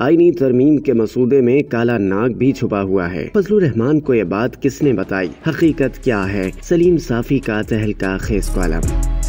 आईनी तरमीम के मसूदे में काला नाग भी छुपा हुआ है फजल रहमान को ये बात किसने बताई हकीकत क्या है सलीम साफी का तहलका खेस कॉलम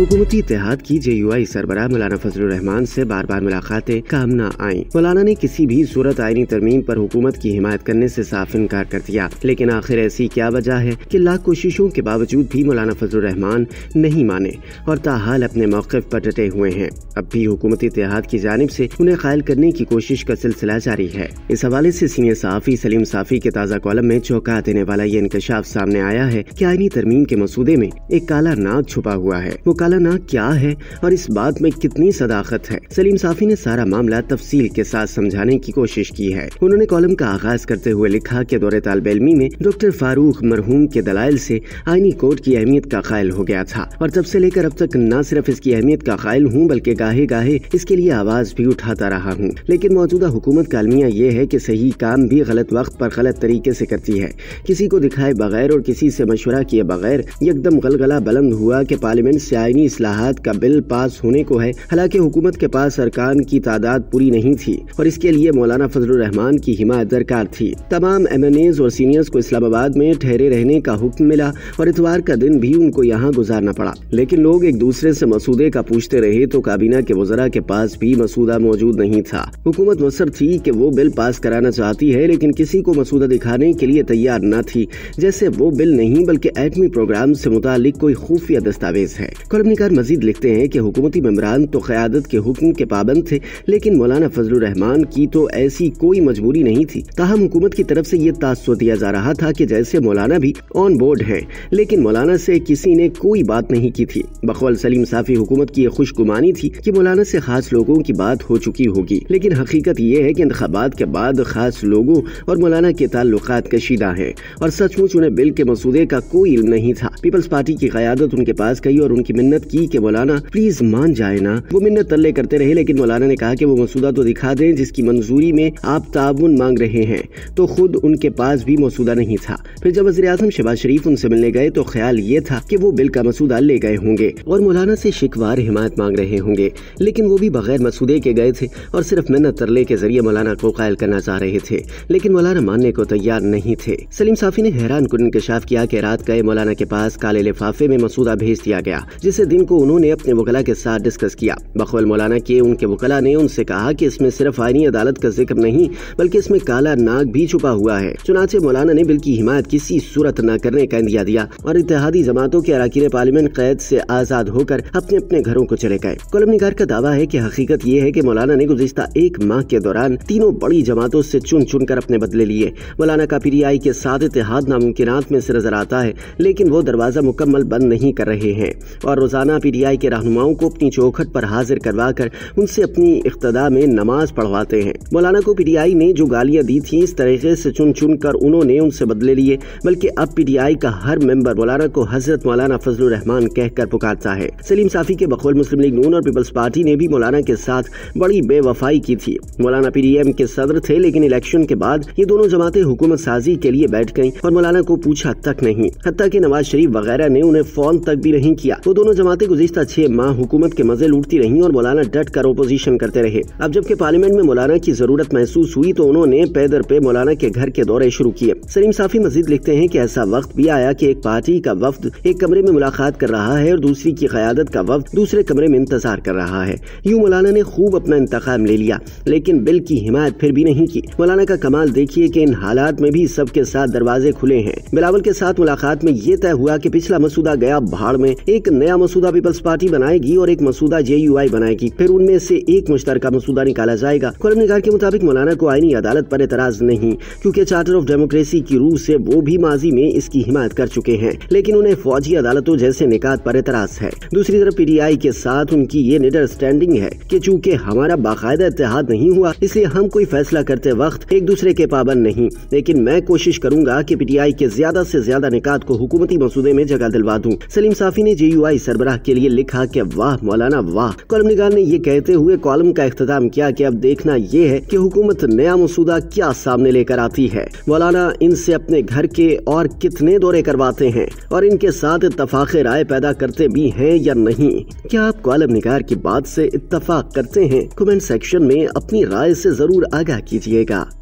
हुकूमती इतिहाद की जे यू आई सरबरा मौलाना रहमान से बार बार मुलाकातें काम न आई मौलाना ने किसी भी सूरत आइनी तरमीम पर हुकूमत की हिमायत करने से साफ इनकार कर दिया लेकिन आखिर ऐसी क्या वजह है कि लाख कोशिशों के बावजूद भी मौलाना रहमान नहीं माने और ताहाल अपने मौकफ पर डटे हुए हैं अब भी हुकूमती इतिहाद की जानब से उन्हें कायल करने की कोशिश का सिलसिला जारी है इस हवाले से सीनियर साफी सलीम साफ़ी के ताज़ा कॉलम में चौका देने वाला ये इंकशाफ सामने आया है कि आयनी तरमीम के मसूदे में एक काला नाग छुपा हुआ है वो काला सालाना क्या है और इस बात में कितनी सदाकत है सलीम साफी ने सारा मामला तफसील के साथ समझाने की कोशिश की है उन्होंने कॉलम का आगाज करते हुए लिखा की दौरे तालब इलमी में डॉक्टर फारूक मरहूम के दलाइल से आईनी कोर्ट की अहमियत का कायल हो गया था और तब से लेकर अब तक न सिर्फ इसकी अहमियत का कायल हूँ बल्कि गाहे गाहे इसके लिए आवाज़ भी उठाता रहा हूँ लेकिन मौजूदा हुकूमत का अलमिया ये है की सही काम भी गलत वक्त पर गलत तरीके से करती है किसी को दिखाए बगैर और किसी से मशवरा किए बगैर एकदम गलगला बुलंद हुआ कि पार्लियामेंट से आए आइनी असलाहत का बिल पास होने को है हालांकि हुकूमत के पास अरकान की तादाद पूरी नहीं थी और इसके लिए मौलाना रहमान की हिमायत दरकार थी तमाम एम एन एज और सीनियर्स को इस्लामाबाद में ठहरे रहने का हुक्म मिला और इतवार का दिन भी उनको यहाँ गुजारना पड़ा लेकिन लोग एक दूसरे से मसूदे का पूछते रहे तो काबीना के वजरा के पास भी मसूदा मौजूद नहीं था हुकूमत मसर थी कि वो बिल पास कराना चाहती है लेकिन किसी को मसूदा दिखाने के लिए तैयार न थी जैसे वो बिल नहीं बल्कि एटमी प्रोग्राम से मुतालिक कोई खुफिया दस्तावेज है खबर में मजीद लिखते हैं कि हुकूमती मेम्बरान तो क़्यादत के हुक्म के पाबंद थे लेकिन मौलाना रहमान की तो ऐसी कोई मजबूरी नहीं थी ताहम हुकूमत की तरफ से ये तासर दिया जा रहा था कि जैसे मौलाना भी ऑन बोर्ड हैं लेकिन मौलाना से किसी ने कोई बात नहीं की थी बकौल सलीम साफी हुकूमत की ये खुशगुमानी थी कि मौलाना से खास लोगों की बात हो चुकी होगी लेकिन हकीकत ये है कि इंतबात के बाद खास लोगों और मौलाना के ताल्लुक कशीदा हैं और सचमुच उन्हें बिल के मसूदे का कोई इल्म नहीं था पीपल्स पार्टी की क्यादत उनके पास गई और उनकी मिन्नत की कि मौलाना प्लीज मान जाए ना वो मिन्नत तल्ले करते रहे लेकिन मौलाना ने कहा कि वो मसूदा तो दिखा दें जिसकी मंजूरी में आप ताउन मांग रहे हैं तो खुद उनके पास भी मसूदा नहीं था फिर जब वजी अजम शहबाज शरीफ उनसे मिलने गए तो ख्याल ये था कि वो बिल का मसूदा ले गए होंगे और मौलाना से शिकवार हिमायत मांग रहे होंगे लेकिन वो भी बगैर मसूदे के गए थे और सिर्फ मिन्नत तरले के जरिए मौलाना को कायल करना चाह रहे थे लेकिन मौलाना मानने को तैयार नहीं थे सलीम साफी ने हैरान कुन इंकशाफ किया कि रात गए मौलाना के पास काले लिफाफे में मसूदा भेज दिया गया जिसे इसी दिन को उन्होंने अपने वकला के साथ डिस्कस किया बखवल मौलाना के उनके वकला ने उनसे कहा कि इसमें सिर्फ आईनी अदालत का जिक्र नहीं बल्कि इसमें काला नाग भी छुपा हुआ है चुनाचे मौलाना ने बिल की हिमायत किसी सूरत न करने का इंदिया दिया और इतिहादी जमातों के अरकान पार्लियामेंट कैद ऐसी आजाद होकर अपने अपने घरों को चले गए कलम निगार का दावा है की हकीकत ये है की मौलाना ने गुजशत एक माह के दौरान तीनों बड़ी जमातों ऐसी चुन चुन कर अपने बदले लिए मौलाना का आई के साथ इतिहाद नामुमकिन में से नजर आता है लेकिन वो दरवाजा मुकम्मल बंद नहीं कर रहे हैं और रोज़ाना पी टी आई के रहनुमाओं को अपनी चौखट पर हाजिर करवा कर उनसे अपनी इक्तदा में नमाज पढ़वाते हैं मौलाना को पी आई ने जो गालियाँ दी थी इस तरीके से चुन चुन कर उन्होंने उनसे बदले लिए बल्कि अब पी आई का हर मेंबर मौलाना को हजरत मौलाना फजल रहमान कहकर पुकारता है सलीम साफी के बखौल मुस्लिम लीग नून और पीपल्स पार्टी ने भी मौलाना के साथ बड़ी बेवफाई की थी मौलाना पीडीएम के सदर थे लेकिन इलेक्शन के बाद ये दोनों जमातें हुकूमत साजी के लिए बैठ गयी और मौलाना को पूछा तक नहीं हत्या की नवाज शरीफ वगैरह ने उन्हें फोन तक भी नहीं किया वो दोनों जमाते गुजशत छह माह हुकूमत के मजे लूटती रही और मौलाना डट कर अपोजिशन करते रहे अब जबकि पार्लियामेंट में मौलाना की जरूरत महसूस हुई तो उन्होंने पैदर पे मौलाना के घर के दौरे शुरू किए सलीम साफी मजीद लिखते हैं की ऐसा वक्त भी आया की एक पार्टी का वफद एक कमरे में मुलाकात कर रहा है और दूसरी की क्यादत का वफद दूसरे कमरे में इंतजार कर रहा है यूँ मौलाना ने खूब अपना इंतकाम ले लिया लेकिन बिल की हिमायत फिर भी नहीं की मौलाना का कमाल देखिए की इन हालात में भी सबके साथ दरवाजे खुले हैं बिलावल के साथ मुलाकात में ये तय हुआ की पिछला मसूदा गया भाड़ में एक नया मसूदा पीपल्स पार्टी बनाएगी और एक मसूदा जे बनाएगी फिर उनमें से एक मुश्तर मसूदा निकाला जाएगा खुरम निगार के मुताबिक मौलाना को आईनी अदालत पर एतराज नहीं क्यूँकी चार्टर ऑफ डेमोक्रेसी की रूह ऐसी वो भी माजी में इसकी हिमायत कर चुके हैं लेकिन उन्हें फौजी अदालतों जैसे निकात पर एतराज है दूसरी तरफ आई के साथ उनकी ये निडर स्टैंडिंग है कि चूंकि हमारा बाकायदा इतिहाद नहीं हुआ इसलिए हम कोई फैसला करते वक्त एक दूसरे के पाबंद नहीं लेकिन मैं कोशिश करूंगा कि पीटीआई के ज्यादा से ज्यादा निकात को हुकूमती मसूदे में जगह दिलवा दूं सलीम साफी ने जे यू आई सरबराह के लिए लिखा कि वाह मौलाना वाह कॉलम निगार ने ये कहते हुए कॉलम का अख्ताम किया कि अब देखना ये है कि हुकूमत नया मसूदा क्या सामने लेकर आती है मौलाना इनसे अपने घर के और कितने दौरे करवाते हैं और इनके साथ इतफाक राय पैदा करते भी हैं या नहीं क्या आप कॉलम निगार की बात से इतफाक करते हैं कमेंट सेक्शन में अपनी राय से जरूर आगाह कीजिएगा